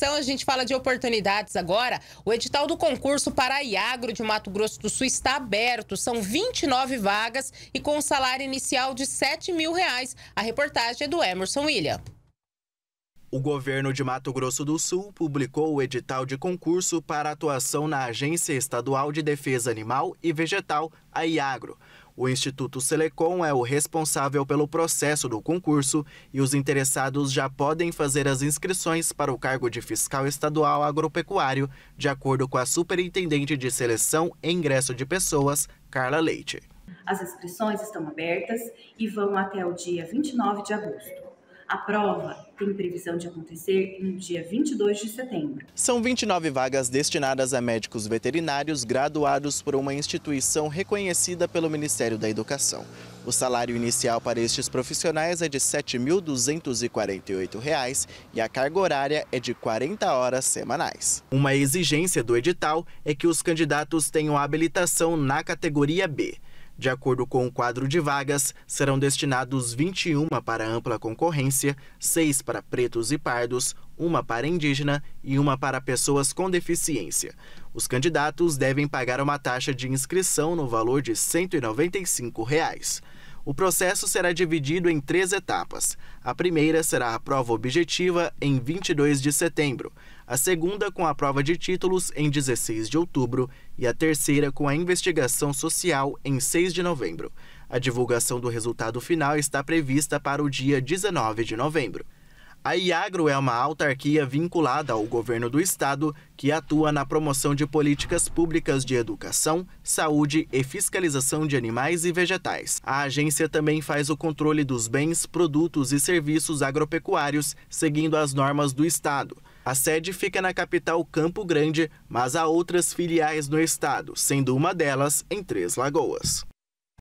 educação, a gente fala de oportunidades agora. O edital do concurso para Iagro de Mato Grosso do Sul está aberto. São 29 vagas e com um salário inicial de 7 mil reais. A reportagem é do Emerson William. O governo de Mato Grosso do Sul publicou o edital de concurso para atuação na Agência Estadual de Defesa Animal e Vegetal, a IAGRO. O Instituto Selecom é o responsável pelo processo do concurso e os interessados já podem fazer as inscrições para o cargo de fiscal estadual agropecuário, de acordo com a superintendente de seleção e ingresso de pessoas, Carla Leite. As inscrições estão abertas e vão até o dia 29 de agosto. A prova tem previsão de acontecer no dia 22 de setembro. São 29 vagas destinadas a médicos veterinários graduados por uma instituição reconhecida pelo Ministério da Educação. O salário inicial para estes profissionais é de R$ 7.248 e a carga horária é de 40 horas semanais. Uma exigência do edital é que os candidatos tenham habilitação na categoria B. De acordo com o quadro de vagas, serão destinados 21 para ampla concorrência, 6 para pretos e pardos, uma para indígena e uma para pessoas com deficiência. Os candidatos devem pagar uma taxa de inscrição no valor de R$ 195. Reais. O processo será dividido em três etapas. A primeira será a prova objetiva em 22 de setembro a segunda com a prova de títulos em 16 de outubro e a terceira com a investigação social em 6 de novembro. A divulgação do resultado final está prevista para o dia 19 de novembro. A Iagro é uma autarquia vinculada ao governo do estado que atua na promoção de políticas públicas de educação, saúde e fiscalização de animais e vegetais. A agência também faz o controle dos bens, produtos e serviços agropecuários, seguindo as normas do estado. A sede fica na capital Campo Grande, mas há outras filiais no estado, sendo uma delas em Três Lagoas.